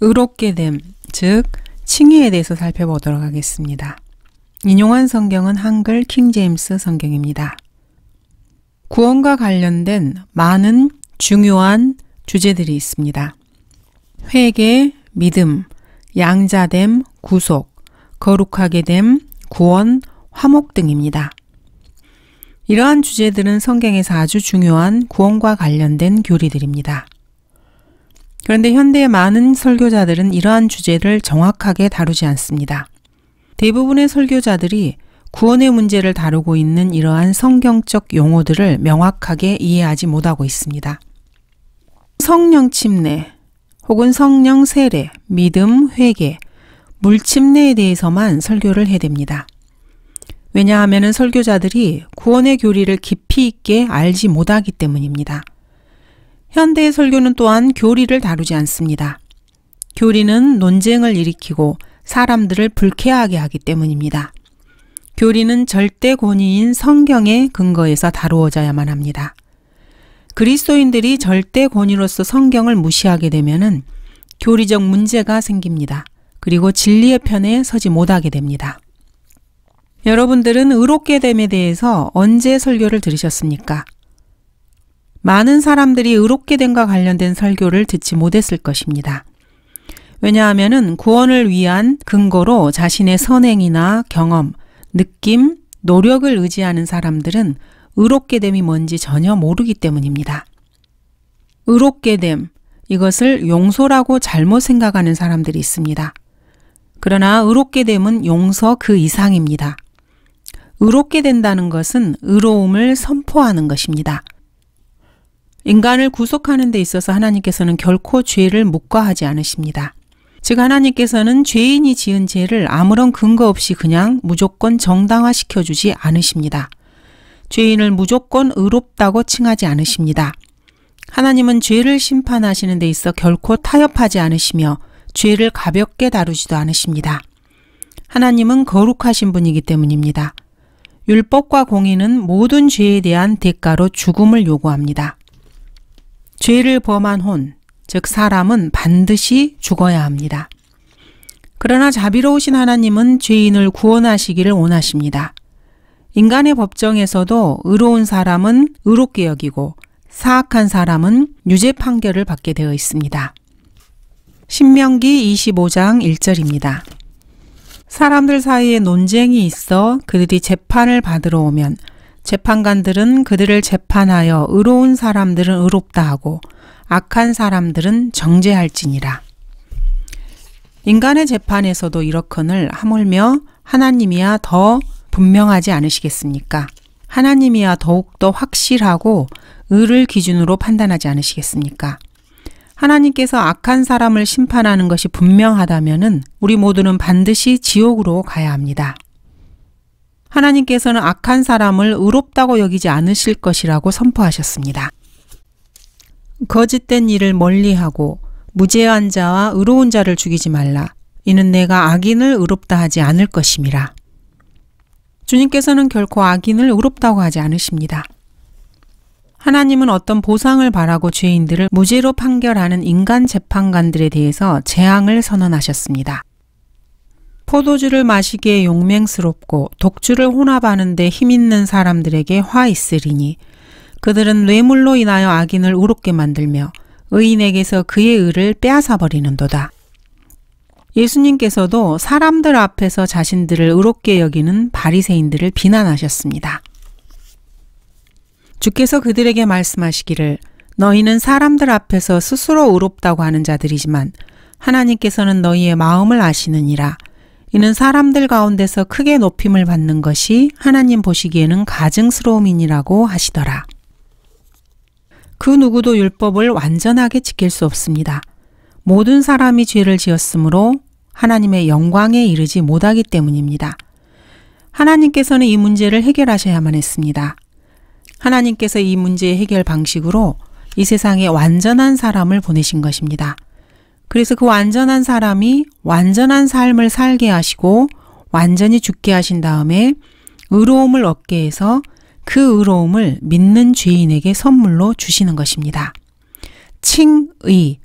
의롭게 됨, 즉 칭의에 대해서 살펴보도록 하겠습니다. 인용한 성경은 한글 킹제임스 성경입니다. 구원과 관련된 많은 중요한 주제들이 있습니다. 회개, 믿음, 양자됨, 구속, 거룩하게 됨, 구원, 화목 등입니다. 이러한 주제들은 성경에서 아주 중요한 구원과 관련된 교리들입니다. 그런데 현대의 많은 설교자들은 이러한 주제를 정확하게 다루지 않습니다. 대부분의 설교자들이 구원의 문제를 다루고 있는 이러한 성경적 용어들을 명확하게 이해하지 못하고 있습니다. 성령 침례 혹은 성령 세례, 믿음, 회개, 물침례에 대해서만 설교를 해댑니다. 왜냐하면 설교자들이 구원의 교리를 깊이 있게 알지 못하기 때문입니다. 현대의 설교는 또한 교리를 다루지 않습니다. 교리는 논쟁을 일으키고 사람들을 불쾌하게 하기 때문입니다. 교리는 절대 권위인 성경의 근거에서 다루어져야만 합니다. 그리스도인들이 절대 권위로서 성경을 무시하게 되면은 교리적 문제가 생깁니다. 그리고 진리의 편에 서지 못하게 됩니다. 여러분들은 의롭게 됨에 대해서 언제 설교를 들으셨습니까? 많은 사람들이 의롭게 된과 관련된 설교를 듣지 못했을 것입니다. 왜냐하면 구원을 위한 근거로 자신의 선행이나 경험, 느낌, 노력을 의지하는 사람들은 의롭게 됨이 뭔지 전혀 모르기 때문입니다. 의롭게 됨, 이것을 용서라고 잘못 생각하는 사람들이 있습니다. 그러나 의롭게 됨은 용서 그 이상입니다. 의롭게 된다는 것은 의로움을 선포하는 것입니다. 인간을 구속하는 데 있어서 하나님께서는 결코 죄를 묵과하지 않으십니다. 즉 하나님께서는 죄인이 지은 죄를 아무런 근거 없이 그냥 무조건 정당화시켜 주지 않으십니다. 죄인을 무조건 의롭다고 칭하지 않으십니다. 하나님은 죄를 심판하시는 데 있어 결코 타협하지 않으시며 죄를 가볍게 다루지도 않으십니다. 하나님은 거룩하신 분이기 때문입니다. 율법과 공의는 모든 죄에 대한 대가로 죽음을 요구합니다. 죄를 범한 혼, 즉 사람은 반드시 죽어야 합니다. 그러나 자비로우신 하나님은 죄인을 구원하시기를 원하십니다. 인간의 법정에서도 의로운 사람은 의롭게 여기고 사악한 사람은 유죄 판결을 받게 되어 있습니다. 신명기 25장 1절입니다. 사람들 사이에 논쟁이 있어 그들이 재판을 받으러 오면 재판관들은 그들을 재판하여 의로운 사람들은 의롭다 하고 악한 사람들은 정죄할지니라. 인간의 재판에서도 이렇거늘 하물며 하나님이야 더 분명하지 않으시겠습니까? 하나님이야 더욱더 확실하고 의를 기준으로 판단하지 않으시겠습니까? 하나님께서 악한 사람을 심판하는 것이 분명하다면 우리 모두는 반드시 지옥으로 가야 합니다. 하나님께서는 악한 사람을 의롭다고 여기지 않으실 것이라고 선포하셨습니다. 거짓된 일을 멀리하고 무죄한 자와 의로운 자를 죽이지 말라. 이는 내가 악인을 의롭다 하지 않을 것임이라. 주님께서는 결코 악인을 의롭다고 하지 않으십니다. 하나님은 어떤 보상을 바라고 죄인들을 무죄로 판결하는 인간 재판관들에 대해서 재앙을 선언하셨습니다. 포도주를 마시기에 용맹스럽고 독주를 혼합하는데 힘있는 사람들에게 화 있으리니 그들은 뇌물로 인하여 악인을 우롭게 만들며 의인에게서 그의 의를 빼앗아 버리는도다. 예수님께서도 사람들 앞에서 자신들을 의롭게 여기는 바리새인들을 비난하셨습니다. 주께서 그들에게 말씀하시기를 너희는 사람들 앞에서 스스로 의롭다고 하는 자들이지만 하나님께서는 너희의 마음을 아시느니라 이는 사람들 가운데서 크게 높임을 받는 것이 하나님 보시기에는 가증스러움이니라고 하시더라. 그 누구도 율법을 완전하게 지킬 수 없습니다. 모든 사람이 죄를 지었으므로 하나님의 영광에 이르지 못하기 때문입니다. 하나님께서는 이 문제를 해결하셔야만 했습니다. 하나님께서 이 문제의 해결 방식으로 이 세상에 완전한 사람을 보내신 것입니다. 그래서 그 완전한 사람이 완전한 삶을 살게 하시고 완전히 죽게 하신 다음에 의로움을 얻게 해서 그 의로움을 믿는 죄인에게 선물로 주시는 것입니다. 칭의,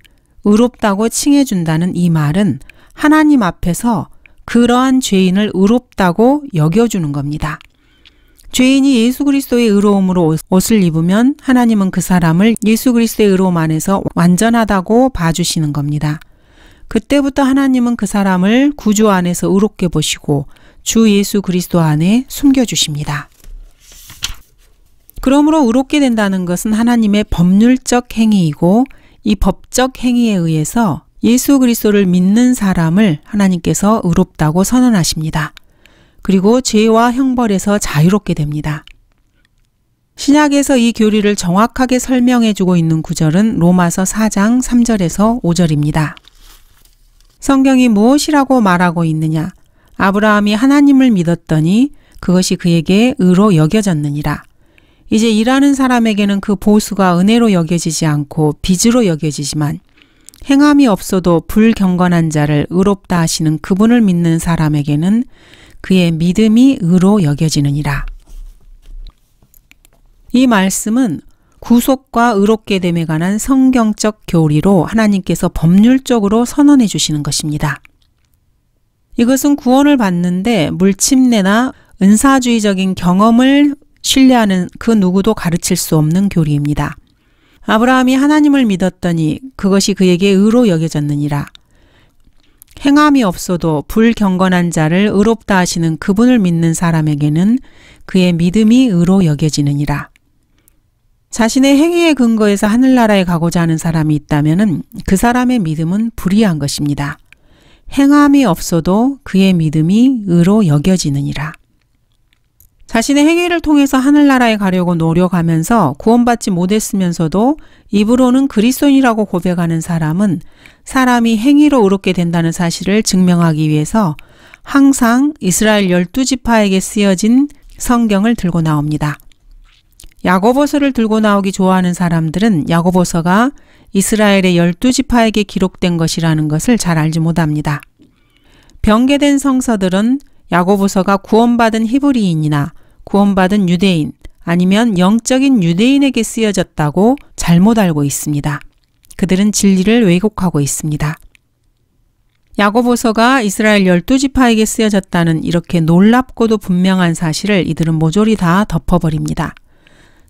의롭다고 칭해준다는 이 말은 하나님 앞에서 그러한 죄인을 의롭다고 여겨주는 겁니다. 죄인이 예수 그리스도의 의로움으로 옷을 입으면 하나님은 그 사람을 예수 그리스도의 의로움 안에서 완전하다고 봐주시는 겁니다. 그때부터 하나님은 그 사람을 구주 안에서 의롭게 보시고 주 예수 그리스도 안에 숨겨주십니다. 그러므로 의롭게 된다는 것은 하나님의 법률적 행위이고 이 법적 행위에 의해서 예수 그리스도를 믿는 사람을 하나님께서 의롭다고 선언하십니다. 그리고 죄와 형벌에서 자유롭게 됩니다. 신약에서 이 교리를 정확하게 설명해 주고 있는 구절은 로마서 4장 3절에서 5절입니다. 성경이 무엇이라고 말하고 있느냐? 아브라함이 하나님을 믿었더니 그것이 그에게 의로 여겨졌느니라. 이제 일하는 사람에게는 그 보수가 은혜로 여겨지지 않고 빚으로 여겨지지만 행함이 없어도 불경건한 자를 의롭다 하시는 그분을 믿는 사람에게는 그의 믿음이 의로 여겨지느니라. 이 말씀은 구속과 의롭게 됨에 관한 성경적 교리로 하나님께서 법률적으로 선언해 주시는 것입니다. 이것은 구원을 받는데 물침례나 은사주의적인 경험을 신뢰하는 그 누구도 가르칠 수 없는 교리입니다. 아브라함이 하나님을 믿었더니 그것이 그에게 의로 여겨졌느니라. 행함이 없어도 불경건한 자를 의롭다 하시는 그분을 믿는 사람에게는 그의 믿음이 의로 여겨지느니라. 자신의 행위의 근거에서 하늘나라에 가고자 하는 사람이 있다면 그 사람의 믿음은 불의한 것입니다. 행함이 없어도 그의 믿음이 의로 여겨지느니라. 자신의 행위를 통해서 하늘나라에 가려고 노력하면서 구원받지 못했으면서도 입으로는 그리스도인이라고 고백하는 사람은 사람이 행위로 의롭게 된다는 사실을 증명하기 위해서 항상 이스라엘 열두 지파에게 쓰여진 성경을 들고 나옵니다. 야고보서를 들고 나오기 좋아하는 사람들은 야고보서가 이스라엘의 열두 지파에게 기록된 것이라는 것을 잘 알지 못합니다. 변개된 성서들은 야고보서가 구원받은 히브리인이나 구원받은 유대인 아니면 영적인 유대인에게 쓰여졌다고 잘못 알고 있습니다. 그들은 진리를 왜곡하고 있습니다. 야고보서가 이스라엘 열두 지파에게 쓰여졌다는 이렇게 놀랍고도 분명한 사실을 이들은 모조리 다 덮어버립니다.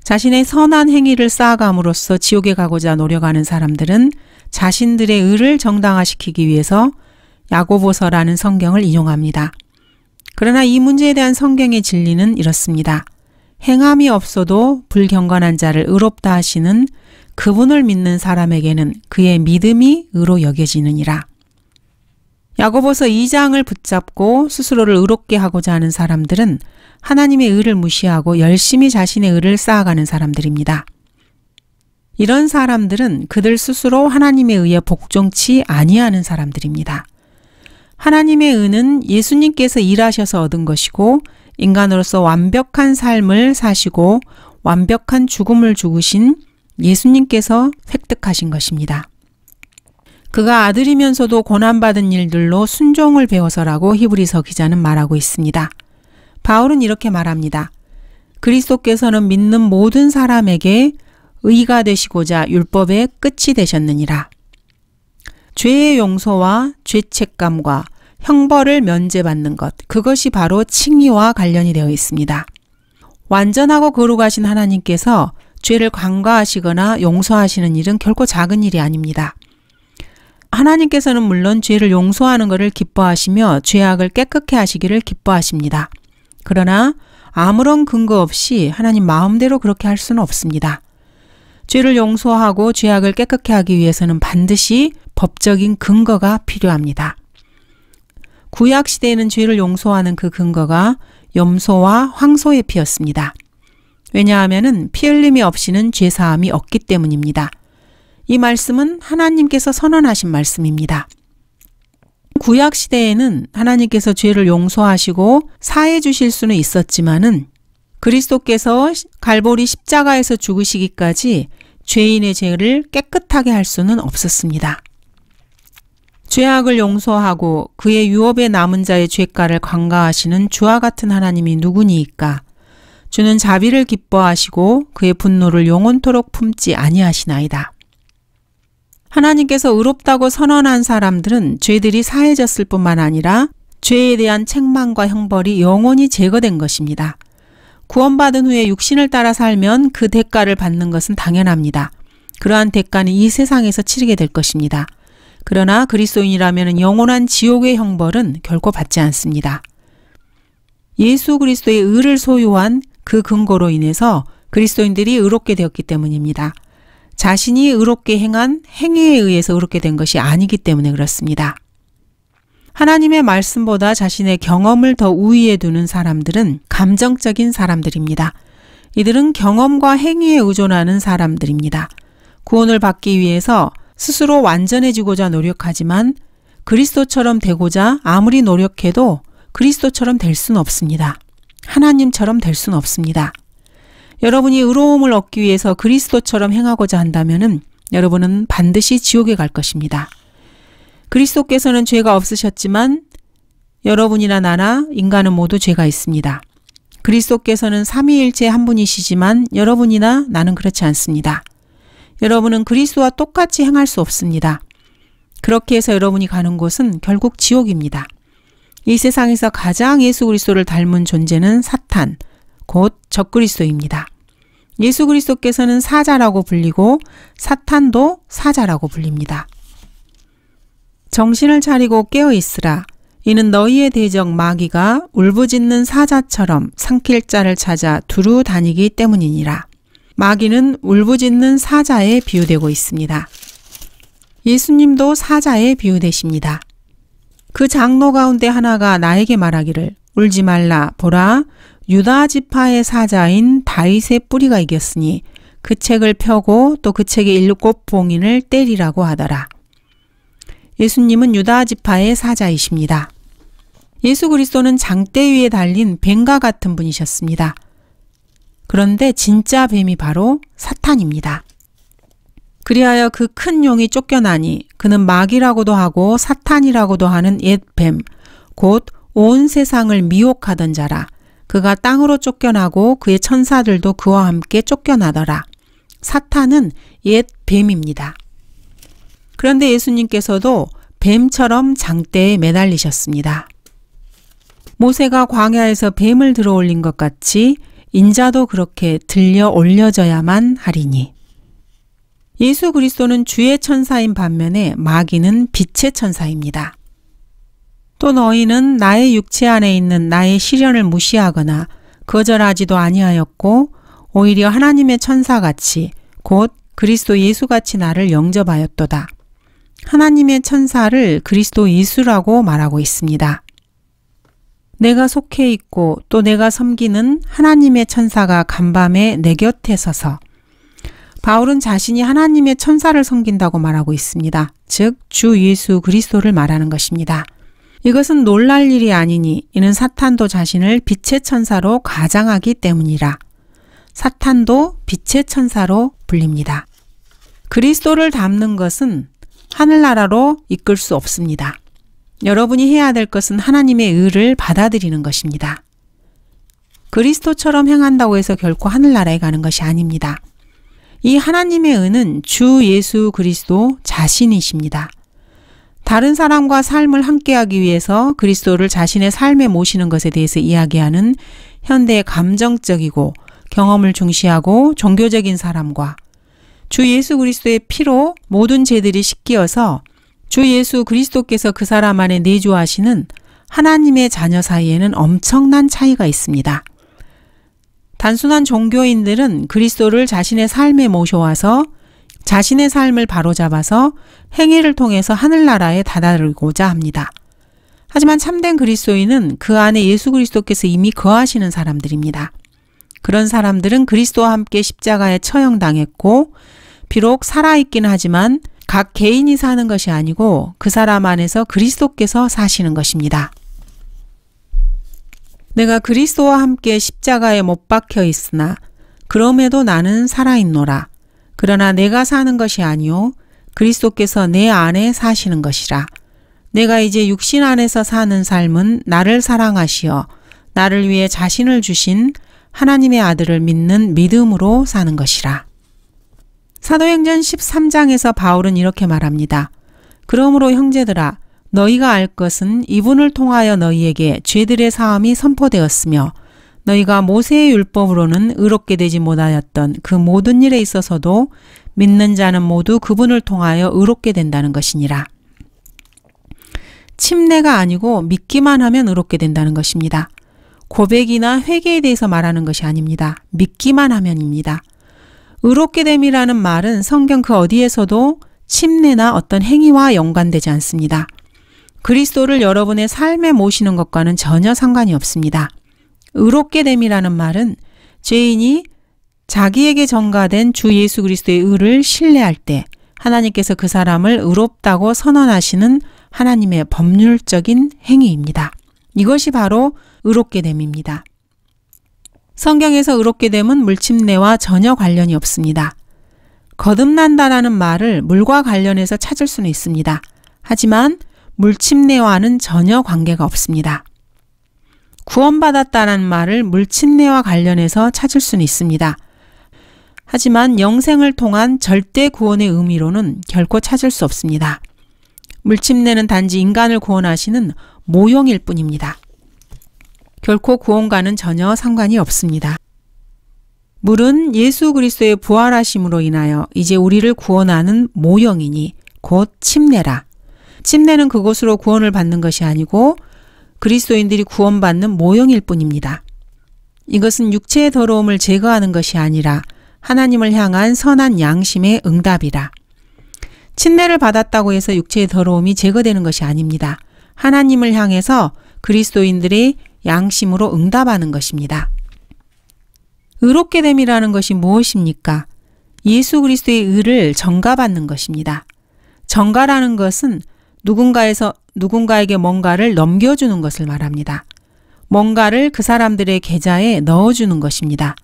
자신의 선한 행위를 쌓아감으로써 지옥에 가고자 노력하는 사람들은 자신들의 의를 정당화시키기 위해서 야고보서라는 성경을 인용합니다. 그러나 이 문제에 대한 성경의 진리는 이렇습니다. 행함이 없어도 불경건한 자를 의롭다 하시는 그분을 믿는 사람에게는 그의 믿음이 의로 여겨지느니라. 야고보서 2장을 붙잡고 스스로를 의롭게 하고자 하는 사람들은 하나님의 의를 무시하고 열심히 자신의 의를 쌓아가는 사람들입니다. 이런 사람들은 그들 스스로 하나님의 의에 복종치 아니하는 사람들입니다. 하나님의 은은 예수님께서 일하셔서 얻은 것이고 인간으로서 완벽한 삶을 사시고 완벽한 죽음을 죽으신 예수님께서 획득하신 것입니다. 그가 아들이면서도 고난받은 일들로 순종을 배워서라고 히브리서 기자는 말하고 있습니다. 바울은 이렇게 말합니다. 그리스도께서는 믿는 모든 사람에게 의가 되시고자 율법의 끝이 되셨느니라. 죄의 용서와 죄책감과 형벌을 면제받는 것, 그것이 바로 칭의와 관련이 되어 있습니다. 완전하고 거룩하신 하나님께서 죄를 관과하시거나 용서하시는 일은 결코 작은 일이 아닙니다. 하나님께서는 물론 죄를 용서하는 것을 기뻐하시며 죄악을 깨끗해 하시기를 기뻐하십니다. 그러나 아무런 근거 없이 하나님 마음대로 그렇게 할 수는 없습니다. 죄를 용서하고 죄악을 깨끗해 하기 위해서는 반드시 법적인 근거가 필요합니다. 구약 시대에는 죄를 용서하는 그 근거가 염소와 황소의 피였습니다. 왜냐하면은 피 흘림이 없이는 죄 사함이 없기 때문입니다. 이 말씀은 하나님께서 선언하신 말씀입니다. 구약 시대에는 하나님께서 죄를 용서하시고 사해 주실 수는 있었지만은 그리스도께서 갈보리 십자가에서 죽으시기까지 죄인의 죄를 깨끗하게 할 수는 없었습니다. 죄악을 용서하고 그의 유업의 남은 자의 죄가를 관가하시는 주와 같은 하나님이 누구니이까? 주는 자비를 기뻐하시고 그의 분노를 영원토록 품지 아니하시나이다. 하나님께서 의롭다고 선언한 사람들은 죄들이 사해졌을 뿐만 아니라 죄에 대한 책망과 형벌이 영원히 제거된 것입니다. 구원받은 후에 육신을 따라 살면 그 대가를 받는 것은 당연합니다. 그러한 대가는 이 세상에서 치르게 될 것입니다. 그러나 그리스도인이라면 영원한 지옥의 형벌은 결코 받지 않습니다. 예수 그리스도의 의를 소유한 그 근거로 인해서 그리스도인들이 의롭게 되었기 때문입니다. 자신이 의롭게 행한 행위에 의해서 의롭게 된 것이 아니기 때문에 그렇습니다. 하나님의 말씀보다 자신의 경험을 더 우위에 두는 사람들은 감정적인 사람들입니다. 이들은 경험과 행위에 의존하는 사람들입니다. 구원을 받기 위해서 스스로 완전해지고자 노력하지만 그리스도처럼 되고자 아무리 노력해도 그리스도처럼 될 수는 없습니다. 하나님처럼 될 수는 없습니다. 여러분이 의로움을 얻기 위해서 그리스도처럼 행하고자 한다면 여러분은 반드시 지옥에 갈 것입니다. 그리스도께서는 죄가 없으셨지만 여러분이나 나나 인간은 모두 죄가 있습니다. 그리스도께서는 삼위일체 한 분이시지만 여러분이나 나는 그렇지 않습니다. 여러분은 그리스와 똑같이 행할 수 없습니다. 그렇게 해서 여러분이 가는 곳은 결국 지옥입니다. 이 세상에서 가장 예수 그리스도를 닮은 존재는 사탄, 곧 적그리스도입니다. 예수 그리스도께서는 사자라고 불리고 사탄도 사자라고 불립니다. 정신을 차리고 깨어 있으라. 이는 너희의 대적 마귀가 울부짖는 사자처럼 산킬자를 찾아 두루 다니기 때문이니라. 마귀는 울부짖는 사자에 비유되고 있습니다. 예수님도 사자에 비유되십니다. 그 장로 가운데 하나가 나에게 말하기를 울지 말라 보라 유다 지파의 사자인 다윗의 뿌리가 이겼으니 그 책을 펴고 또 그책의 일곱 봉인을 때리라고 하더라. 예수님은 유다 지파의 사자이십니다. 예수 그리스도는 장대 위에 달린 뱀과 같은 분이셨습니다. 그런데 진짜 뱀이 바로 사탄입니다. 그리하여 그 큰 용이 쫓겨나니 그는 마귀라고도 하고 사탄이라고도 하는 옛 뱀, 곧 온 세상을 미혹하던 자라. 그가 땅으로 쫓겨나고 그의 천사들도 그와 함께 쫓겨나더라. 사탄은 옛 뱀입니다. 그런데 예수님께서도 뱀처럼 장대에 매달리셨습니다. 모세가 광야에서 뱀을 들어 올린 것 같이 인자도 그렇게 들려 올려져야만 하리니. 예수 그리스도는 주의 천사인 반면에 마귀는 빛의 천사입니다. 또 너희는 나의 육체 안에 있는 나의 시련을 무시하거나 거절하지도 아니하였고 오히려 하나님의 천사같이 곧 그리스도 예수같이 나를 영접하였도다. 하나님의 천사를 그리스도 예수라고 말하고 있습니다. 내가 속해 있고 또 내가 섬기는 하나님의 천사가 간밤에 내 곁에 서서 바울은 자신이 하나님의 천사를 섬긴다고 말하고 있습니다. 즉, 주 예수 그리스도를 말하는 것입니다. 이것은 놀랄 일이 아니니 이는 사탄도 자신을 빛의 천사로 가장하기 때문이라. 사탄도 빛의 천사로 불립니다. 그리스도를 닮는 것은 하늘나라로 이끌 수 없습니다. 여러분이 해야 될 것은 하나님의 의를 받아들이는 것입니다. 그리스도처럼 행한다고 해서 결코 하늘나라에 가는 것이 아닙니다. 이 하나님의 의는 주 예수 그리스도 자신이십니다. 다른 사람과 삶을 함께하기 위해서 그리스도를 자신의 삶에 모시는 것에 대해서 이야기하는 현대의 감정적이고 경험을 중시하고 종교적인 사람과 주 예수 그리스도의 피로 모든 죄들이 씻기어서 주 예수 그리스도께서 그 사람 안에 내주하시는 하나님의 자녀 사이에는 엄청난 차이가 있습니다. 단순한 종교인들은 그리스도를 자신의 삶에 모셔와서 자신의 삶을 바로잡아서 행위를 통해서 하늘나라에 다다르고자 합니다. 하지만 참된 그리스도인은 그 안에 예수 그리스도께서 이미 거하시는 사람들입니다. 그런 사람들은 그리스도와 함께 십자가에 처형당했고, 비록 살아있긴 하지만 각 개인이 사는 것이 아니고 그 사람 안에서 그리스도께서 사시는 것입니다. 내가 그리스도와 함께 십자가에 못 박혀 있으나 그럼에도 나는 살아있노라. 그러나 내가 사는 것이 아니요 그리스도께서 내 안에 사시는 것이라. 내가 이제 육신 안에서 사는 삶은 나를 사랑하시어 나를 위해 자신을 주신 하나님의 아들을 믿는 믿음으로 사는 것이라. 사도행전 13장에서 바울은 이렇게 말합니다. 그러므로 형제들아 너희가 알 것은 이분을 통하여 너희에게 죄들의 사함이 선포되었으며 너희가 모세의 율법으로는 의롭게 되지 못하였던 그 모든 일에 있어서도 믿는 자는 모두 그분을 통하여 의롭게 된다는 것이니라. 침례가 아니고 믿기만 하면 의롭게 된다는 것입니다. 고백이나 회개에 대해서 말하는 것이 아닙니다. 믿기만 하면입니다. 의롭게 됨이라는 말은 성경 그 어디에서도 침례나 어떤 행위와 연관되지 않습니다. 그리스도를 여러분의 삶에 모시는 것과는 전혀 상관이 없습니다. 의롭게 됨이라는 말은 죄인이 자기에게 전가된 주 예수 그리스도의 의를 신뢰할 때 하나님께서 그 사람을 의롭다고 선언하시는 하나님의 법률적인 행위입니다. 이것이 바로 의롭게 됨입니다. 성경에서 의롭게 됨은 물침례와 전혀 관련이 없습니다. 거듭난다라는 말을 물과 관련해서 찾을 수는 있습니다. 하지만 물침례와는 전혀 관계가 없습니다. 구원받았다라는 말을 물침례와 관련해서 찾을 수는 있습니다. 하지만 영생을 통한 절대 구원의 의미로는 결코 찾을 수 없습니다. 물침례는 단지 인간을 구원하시는 모형일 뿐입니다. 결코 구원과는 전혀 상관이 없습니다. 물은 예수 그리스도의 부활하심으로 인하여 이제 우리를 구원하는 모형이니 곧 침례라. 침례는 그것으로 구원을 받는 것이 아니고 그리스도인들이 구원받는 모형일 뿐입니다. 이것은 육체의 더러움을 제거하는 것이 아니라 하나님을 향한 선한 양심의 응답이라. 침례를 받았다고 해서 육체의 더러움이 제거되는 것이 아닙니다. 하나님을 향해서 그리스도인들이 양심으로 응답하는 것입니다. 의롭게 됨이라는 것이 무엇입니까? 예수 그리스도의 의를 전가받는 것입니다. 전가라는 것은 누군가에서 누군가에게 뭔가를 넘겨주는 것을 말합니다. 뭔가를 그 사람들의 계좌에 넣어주는 것입니다.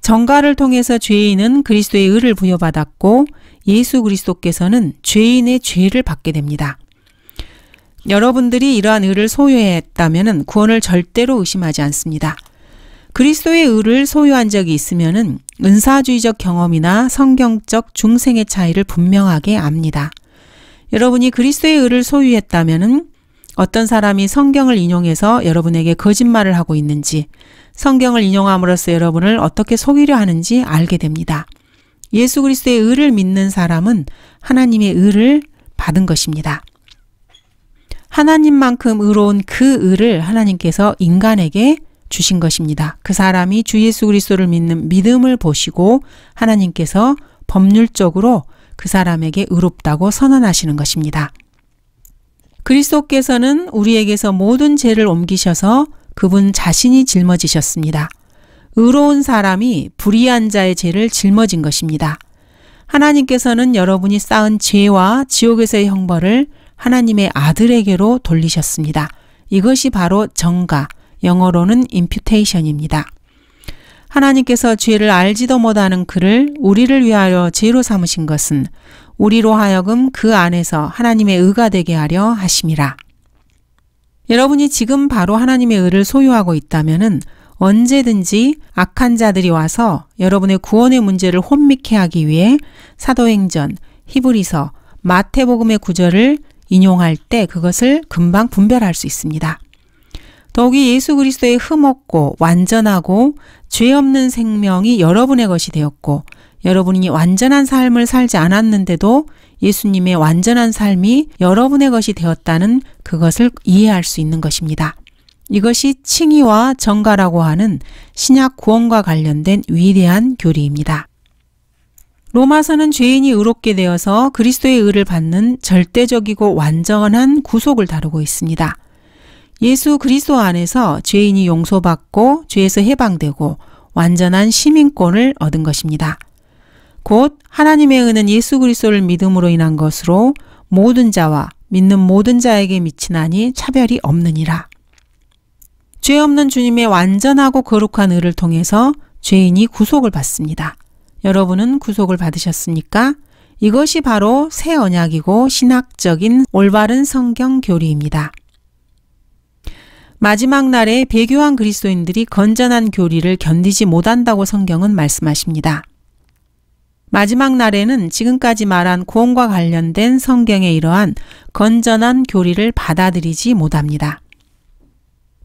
정가를 통해서 죄인은 그리스도의 의를 부여받았고 예수 그리스도께서는 죄인의 죄를 받게 됩니다. 여러분들이 이러한 의를 소유했다면 구원을 절대로 의심하지 않습니다. 그리스도의 의를 소유한 적이 있으면 은사주의적 경험이나 성경적 중생의 차이를 분명하게 압니다. 여러분이 그리스도의 의를 소유했다면 어떤 사람이 성경을 인용해서 여러분에게 거짓말을 하고 있는지, 성경을 인용함으로써 여러분을 어떻게 속이려 하는지 알게 됩니다. 예수 그리스도의 의를 믿는 사람은 하나님의 의를 받은 것입니다. 하나님만큼 의로운 그 의를 하나님께서 인간에게 주신 것입니다. 그 사람이 주 예수 그리스도를 믿는 믿음을 보시고 하나님께서 법률적으로 그 사람에게 의롭다고 선언하시는 것입니다. 그리스도께서는 우리에게서 모든 죄를 옮기셔서 그분 자신이 짊어지셨습니다. 의로운 사람이 불의한 자의 죄를 짊어진 것입니다. 하나님께서는 여러분이 쌓은 죄와 지옥에서의 형벌을 하나님의 아들에게로 돌리셨습니다. 이것이 바로 정가, 영어로는 imputation입니다. 하나님께서 죄를 알지도 못하는 그를 우리를 위하여 죄로 삼으신 것은 우리로 하여금 그 안에서 하나님의 의가 되게 하려 하심이라. 여러분이 지금 바로 하나님의 의를 소유하고 있다면은 언제든지 악한 자들이 와서 여러분의 구원의 문제를 혼미케 하기 위해 사도행전, 히브리서, 마태복음의 구절을 인용할 때 그것을 금방 분별할 수 있습니다. 더욱이 예수 그리스도의 흠없고 완전하고 죄 없는 생명이 여러분의 것이 되었고 여러분이 완전한 삶을 살지 않았는데도 예수님의 완전한 삶이 여러분의 것이 되었다는 그것을 이해할 수 있는 것입니다. 이것이 칭의와 정가라고 하는 신약 구원과 관련된 위대한 교리입니다. 로마서는 죄인이 의롭게 되어서 그리스도의 의를 받는 절대적이고 완전한 구속을 다루고 있습니다. 예수 그리스도 안에서 죄인이 용서받고 죄에서 해방되고 완전한 시민권을 얻은 것입니다. 곧 하나님의 은은 예수 그리스도를 믿음으로 인한 것으로 모든 자와 믿는 모든 자에게 미치나니 차별이 없느니라. 죄 없는 주님의 완전하고 거룩한 의를 통해서 죄인이 구속을 받습니다. 여러분은 구속을 받으셨습니까? 이것이 바로 새 언약이고 신학적인 올바른 성경 교리입니다. 마지막 날에 배교한 그리스도인들이 건전한 교리를 견디지 못한다고 성경은 말씀하십니다. 마지막 날에는 지금까지 말한 구원과 관련된 성경에 이러한 건전한 교리를 받아들이지 못합니다.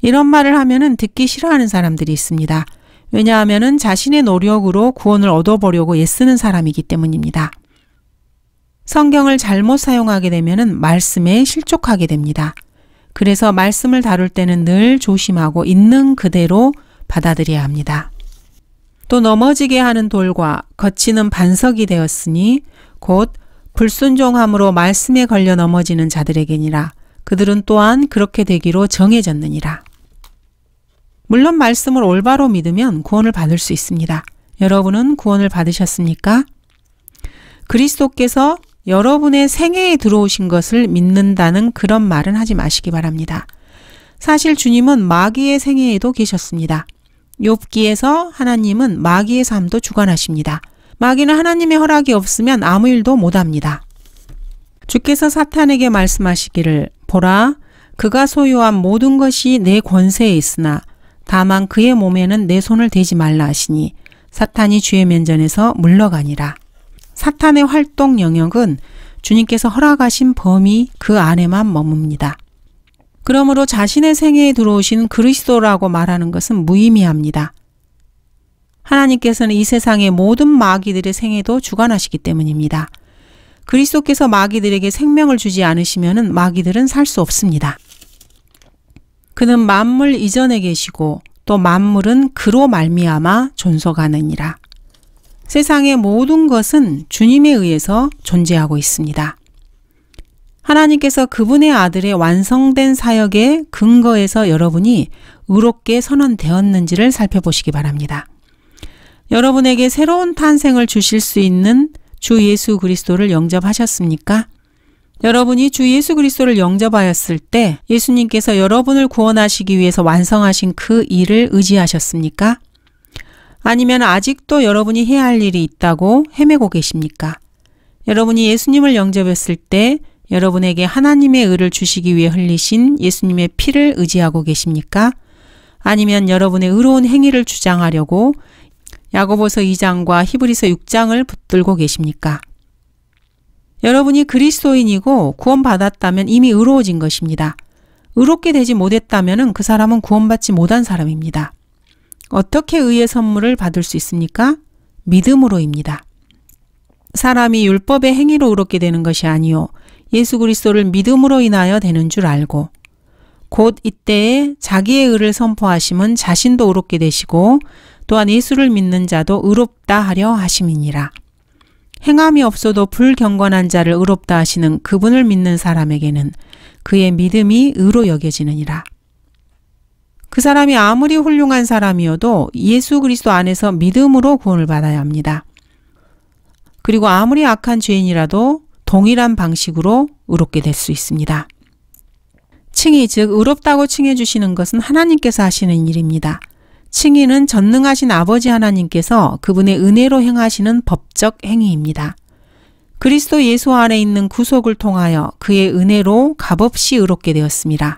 이런 말을 하면은 듣기 싫어하는 사람들이 있습니다. 왜냐하면은 자신의 노력으로 구원을 얻어보려고 애쓰는 사람이기 때문입니다. 성경을 잘못 사용하게 되면은 말씀에 실족하게 됩니다. 그래서 말씀을 다룰 때는 늘 조심하고 있는 그대로 받아들여야 합니다. 또 넘어지게 하는 돌과 거치는 반석이 되었으니 곧 불순종함으로 말씀에 걸려 넘어지는 자들에게니라. 그들은 또한 그렇게 되기로 정해졌느니라. 물론 말씀을 올바로 믿으면 구원을 받을 수 있습니다. 여러분은 구원을 받으셨습니까? 그리스도께서 여러분의 생애에 들어오신 것을 믿는다는 그런 말은 하지 마시기 바랍니다. 사실 주님은 마귀의 생애에도 계셨습니다. 욥기에서 하나님은 마귀의 삶도 주관하십니다. 마귀는 하나님의 허락이 없으면 아무 일도 못합니다. 주께서 사탄에게 말씀하시기를 보라 그가 소유한 모든 것이 내 권세에 있으나 다만 그의 몸에는 내 손을 대지 말라 하시니 사탄이 주의 면전에서 물러가니라. 사탄의 활동 영역은 주님께서 허락하신 범위 그 안에만 머뭅니다. 그러므로 자신의 생애에 들어오신 그리스도라고 말하는 것은 무의미합니다. 하나님께서는 이 세상의 모든 마귀들의 생애도 주관하시기 때문입니다. 그리스도께서 마귀들에게 생명을 주지 않으시면 마귀들은 살 수 없습니다. 그는 만물 이전에 계시고 또 만물은 그로 말미암아 존속하느니라. 세상의 모든 것은 주님에 의해서 존재하고 있습니다. 하나님께서 그분의 아들의 완성된 사역의 근거에서 여러분이 의롭게 선언되었는지를 살펴보시기 바랍니다. 여러분에게 새로운 탄생을 주실 수 있는 주 예수 그리스도를 영접하셨습니까? 여러분이 주 예수 그리스도를 영접하였을 때 예수님께서 여러분을 구원하시기 위해서 완성하신 그 일을 의지하셨습니까? 아니면 아직도 여러분이 해야 할 일이 있다고 헤매고 계십니까? 여러분이 예수님을 영접했을 때 여러분에게 하나님의 의를 주시기 위해 흘리신 예수님의 피를 의지하고 계십니까? 아니면 여러분의 의로운 행위를 주장하려고 야고보서 2장과 히브리서 6장을 붙들고 계십니까? 여러분이 그리스도인이고 구원받았다면 이미 의로워진 것입니다. 의롭게 되지 못했다면 그 사람은 구원받지 못한 사람입니다. 어떻게 의의 선물을 받을 수 있습니까? 믿음으로입니다. 사람이 율법의 행위로 의롭게 되는 것이 아니요. 예수 그리스도를 믿음으로 인하여 되는 줄 알고 곧 이때에 자기의 의를 선포하심은 자신도 의롭게 되시고 또한 예수를 믿는 자도 의롭다 하려 하심이니라. 행함이 없어도 불경건한 자를 의롭다 하시는 그분을 믿는 사람에게는 그의 믿음이 의로 여겨지느니라. 그 사람이 아무리 훌륭한 사람이어도 예수 그리스도 안에서 믿음으로 구원을 받아야 합니다. 그리고 아무리 악한 죄인이라도 동일한 방식으로 의롭게 될 수 있습니다. 칭의 즉 의롭다고 칭해 주시는 것은 하나님께서 하시는 일입니다. 칭의는 전능하신 아버지 하나님께서 그분의 은혜로 행하시는 법적 행위입니다. 그리스도 예수 안에 있는 구속을 통하여 그의 은혜로 값없이 의롭게 되었습니다.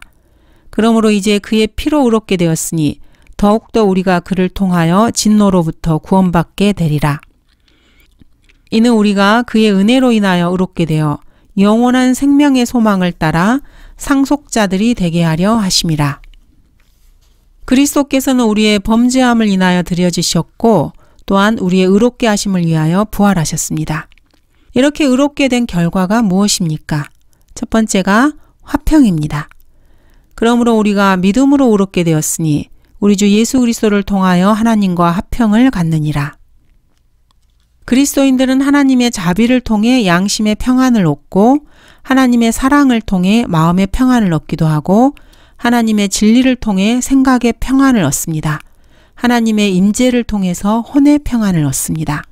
그러므로 이제 그의 피로 의롭게 되었으니 더욱더 우리가 그를 통하여 진노로부터 구원받게 되리라. 이는 우리가 그의 은혜로 인하여 의롭게 되어 영원한 생명의 소망을 따라 상속자들이 되게 하려 하심이라. 그리스도께서는 우리의 범죄함을 인하여 드려지셨고 또한 우리의 의롭게 하심을 위하여 부활하셨습니다. 이렇게 의롭게 된 결과가 무엇입니까? 첫 번째가 화평입니다. 그러므로 우리가 믿음으로 의롭게 되었으니 우리 주 예수 그리스도를 통하여 하나님과 화평을 갖느니라. 그리스도인들은 하나님의 자비를 통해 양심의 평안을 얻고 하나님의 사랑을 통해 마음의 평안을 얻기도 하고 하나님의 진리를 통해 생각의 평안을 얻습니다. 하나님의 임재를 통해서 혼의 평안을 얻습니다.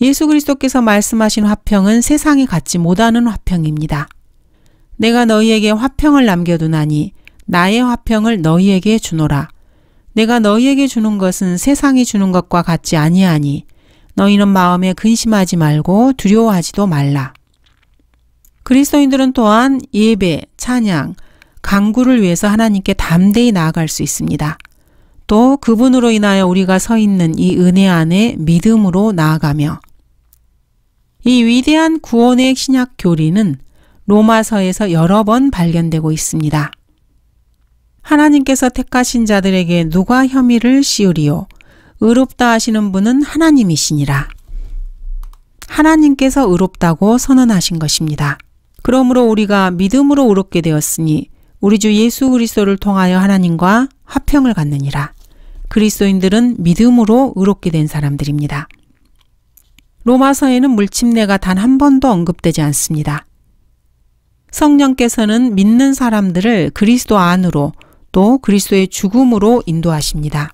예수 그리스도께서 말씀하신 화평은 세상이 갖지 못하는 화평입니다. 내가 너희에게 화평을 남겨두나니 나의 화평을 너희에게 주노라. 내가 너희에게 주는 것은 세상이 주는 것과 같지 아니하니 너희는 마음에 근심하지 말고 두려워하지도 말라. 그리스도인들은 또한 예배, 찬양, 강구를 위해서 하나님께 담대히 나아갈 수 있습니다. 또 그분으로 인하여 우리가 서 있는 이 은혜 안에 믿음으로 나아가며 이 위대한 구원의 신약 교리는 로마서에서 여러 번 발견되고 있습니다. 하나님께서 택하신 자들에게 누가 혐의를 씌우리요? 의롭다 하시는 분은 하나님이시니라. 하나님께서 의롭다고 선언하신 것입니다. 그러므로 우리가 믿음으로 의롭게 되었으니 우리 주 예수 그리스도를 통하여 하나님과 화평을 갖느니라. 그리스도인들은 믿음으로 의롭게 된 사람들입니다. 로마서에는 물침례가 단 한 번도 언급되지 않습니다. 성령께서는 믿는 사람들을 그리스도 안으로 또 그리스도의 죽음으로 인도하십니다.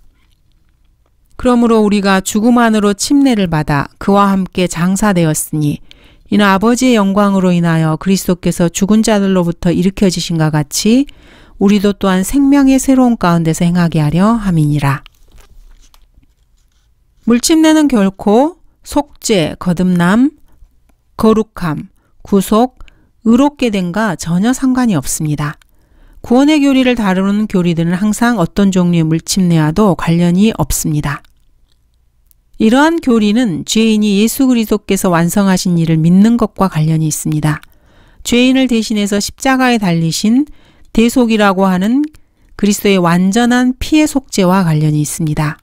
그러므로 우리가 죽음 안으로 침례를 받아 그와 함께 장사되었으니 이는 아버지의 영광으로 인하여 그리스도께서 죽은 자들로부터 일으켜지신과 같이 우리도 또한 생명의 새로운 가운데서 행하게 하려 함이니라. 물침례는 결코 속죄, 거듭남, 거룩함, 구속, 의롭게 된과 전혀 상관이 없습니다. 구원의 교리를 다루는 교리들은 항상 어떤 종류의 물침례와도 관련이 없습니다. 이러한 교리는 죄인이 예수 그리스도께서 완성하신 일을 믿는 것과 관련이 있습니다. 죄인을 대신해서 십자가에 달리신 대속이라고 하는 그리스도의 완전한 피해 속죄와 관련이 있습니다.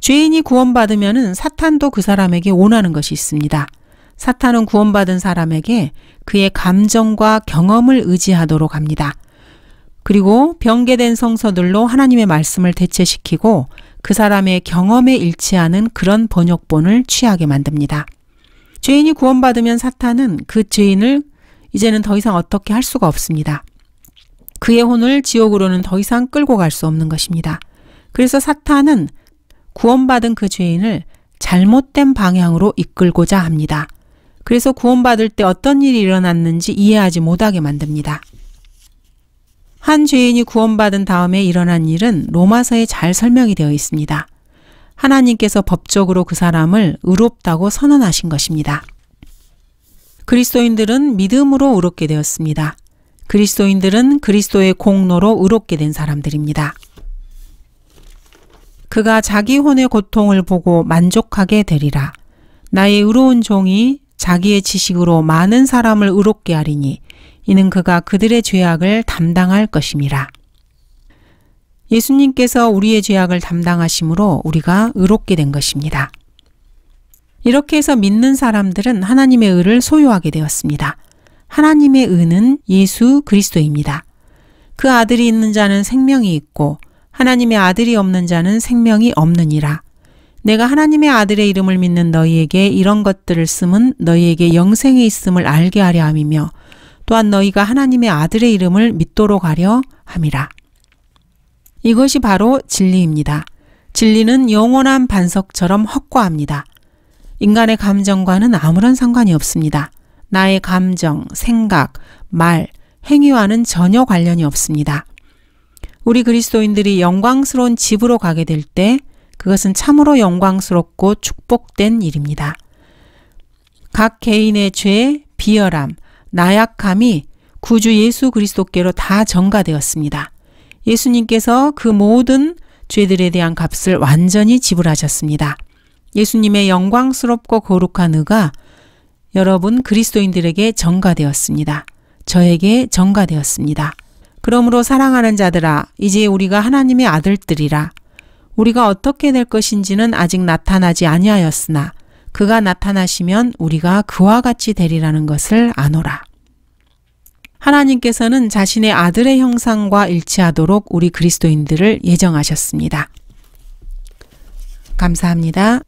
죄인이 구원받으면 사탄도 그 사람에게 원하는 것이 있습니다. 사탄은 구원받은 사람에게 그의 감정과 경험을 의지하도록 합니다. 그리고 병계된 성서들로 하나님의 말씀을 대체시키고 그 사람의 경험에 일치하는 그런 번역본을 취하게 만듭니다. 죄인이 구원받으면 사탄은 그 죄인을 이제는 더 이상 어떻게 할 수가 없습니다. 그의 혼을 지옥으로는 더 이상 끌고 갈 수 없는 것입니다. 그래서 사탄은 구원받은 그 죄인을 잘못된 방향으로 이끌고자 합니다. 그래서 구원받을 때 어떤 일이 일어났는지 이해하지 못하게 만듭니다. 한 죄인이 구원받은 다음에 일어난 일은 로마서에 잘 설명이 되어 있습니다. 하나님께서 법적으로 그 사람을 의롭다고 선언하신 것입니다. 그리스도인들은 믿음으로 의롭게 되었습니다. 그리스도인들은 그리스도의 공로로 의롭게 된 사람들입니다. 그가 자기 혼의 고통을 보고 만족하게 되리라. 나의 의로운 종이 자기의 지식으로 많은 사람을 의롭게 하리니 이는 그가 그들의 죄악을 담당할 것임이라. 예수님께서 우리의 죄악을 담당하심으로 우리가 의롭게 된 것입니다. 이렇게 해서 믿는 사람들은 하나님의 의를 소유하게 되었습니다. 하나님의 의는 예수 그리스도입니다. 그 아들이 있는 자는 생명이 있고 하나님의 아들이 없는 자는 생명이 없느니라. 내가 하나님의 아들의 이름을 믿는 너희에게 이런 것들을 쓰면 너희에게 영생이 있음을 알게 하려 함이며 또한 너희가 하나님의 아들의 이름을 믿도록 하려 함이라. 이것이 바로 진리입니다. 진리는 영원한 반석처럼 확고합니다. 인간의 감정과는 아무런 상관이 없습니다. 나의 감정, 생각, 말, 행위와는 전혀 관련이 없습니다. 우리 그리스도인들이 영광스러운 집으로 가게 될 때 그것은 참으로 영광스럽고 축복된 일입니다. 각 개인의 죄, 비열함, 나약함이 구주 예수 그리스도께로 다 전가되었습니다. 예수님께서 그 모든 죄들에 대한 값을 완전히 지불하셨습니다. 예수님의 영광스럽고 거룩한 의가 여러분 그리스도인들에게 전가되었습니다. 저에게 전가되었습니다. 그러므로 사랑하는 자들아, 이제 우리가 하나님의 아들들이라. 우리가 어떻게 될 것인지는 아직 나타나지 아니하였으나 그가 나타나시면 우리가 그와 같이 되리라는 것을 아노라. 하나님께서는 자신의 아들의 형상과 일치하도록 우리 그리스도인들을 예정하셨습니다. 감사합니다.